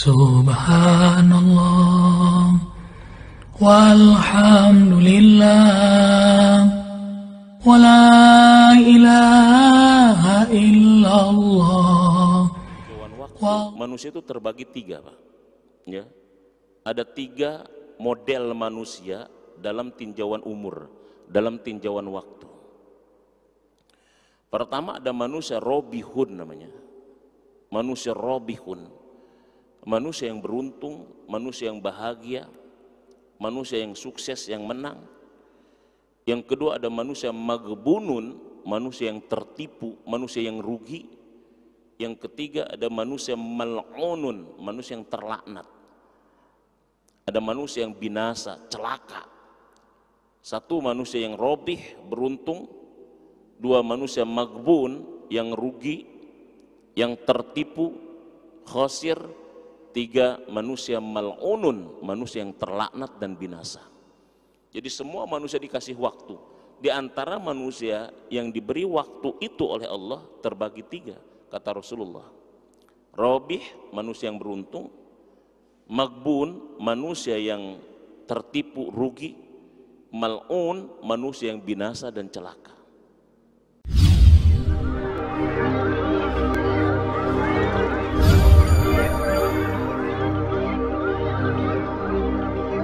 Subhanallah Walhamdulillah Wala ilaha illallah waktu manusia itu terbagi tiga Pak ya. Ada tiga model manusia dalam tinjauan umur Dalam tinjauan waktu Pertama ada manusia Robihun namanya Manusia Robihun manusia yang beruntung, manusia yang bahagia, manusia yang sukses, yang menang. Yang kedua ada manusia magbunun, manusia yang tertipu, manusia yang rugi. Yang ketiga ada manusia mal'unun, manusia yang terlaknat. Ada manusia yang binasa, celaka. Satu manusia yang robih, beruntung. Dua manusia magbun, yang rugi, yang tertipu, khosir, Tiga, manusia mal'unun, manusia yang terlaknat dan binasa. Jadi semua manusia dikasih waktu. Di antara manusia yang diberi waktu itu oleh Allah terbagi tiga, kata Rasulullah. Robih, manusia yang beruntung. Magbun, manusia yang tertipu rugi. Mal'un, manusia yang binasa dan celaka.